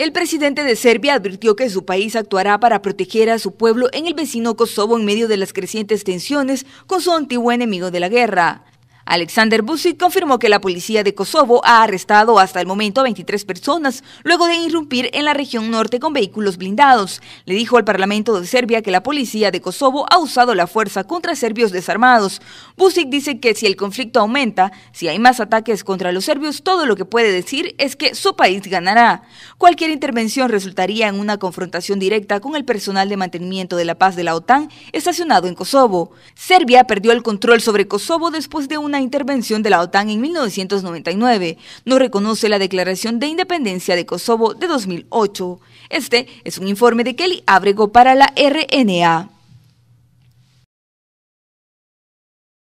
El presidente de Serbia advirtió que su país actuará para proteger a su pueblo en el vecino Kosovo en medio de las crecientes tensiones con su antiguo enemigo de la guerra. Alexander Busic confirmó que la policía de Kosovo ha arrestado hasta el momento 23 personas luego de irrumpir en la región norte con vehículos blindados. Le dijo al Parlamento de Serbia que la policía de Kosovo ha usado la fuerza contra serbios desarmados. Busic dice que si el conflicto aumenta, si hay más ataques contra los serbios, todo lo que puede decir es que su país ganará. Cualquier intervención resultaría en una confrontación directa con el personal de mantenimiento de la paz de la OTAN estacionado en Kosovo. Serbia perdió el control sobre Kosovo después de una intervención de la OTAN en 1999. No reconoce la Declaración de Independencia de Kosovo de 2008. Este es un informe de Kelly Abrego para la RNA.